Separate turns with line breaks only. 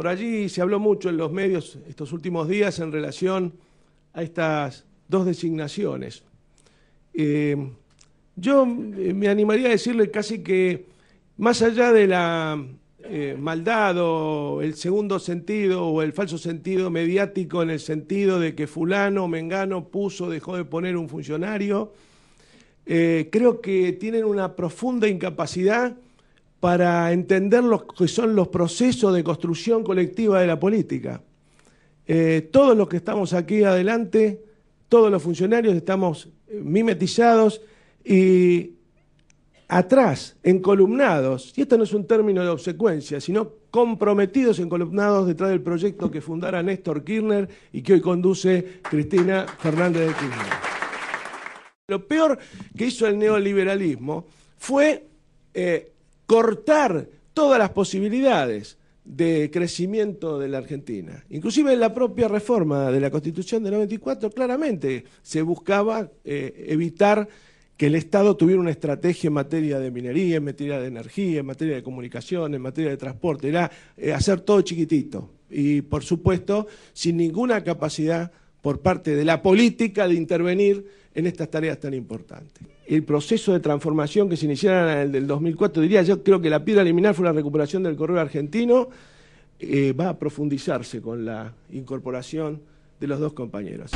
Por allí se habló mucho en los medios estos últimos días en relación a estas dos designaciones. Eh, yo eh, me animaría a decirle casi que más allá de la eh, maldad o el segundo sentido o el falso sentido mediático en el sentido de que fulano, mengano, puso, dejó de poner un funcionario, creo que tienen una profunda incapacidad para entender lo que son los procesos de construcción colectiva de la política. Eh, todos los que estamos aquí adelante, todos los funcionarios estamos eh, mimetizados y atrás, encolumnados, y esto no es un término de obsecuencia, sino comprometidos, encolumnados detrás del proyecto que fundara Néstor Kirchner y que hoy conduce Cristina Fernández de Kirchner. Lo peor que hizo el neoliberalismo fue eh, cortar todas las posibilidades de crecimiento de la Argentina. Inclusive en la propia reforma de la Constitución del 94 claramente se buscaba eh, evitar que el Estado tuviera una estrategia en materia de minería, en materia de energía, en materia de comunicación, en materia de transporte. Era eh, hacer todo chiquitito y, por supuesto, sin ninguna capacidad por parte de la política de intervenir en estas tareas tan importantes. El proceso de transformación que se iniciara en el del 2004, diría yo, creo que la piedra liminar fue la recuperación del correo argentino, eh, va a profundizarse con la incorporación de los dos compañeros.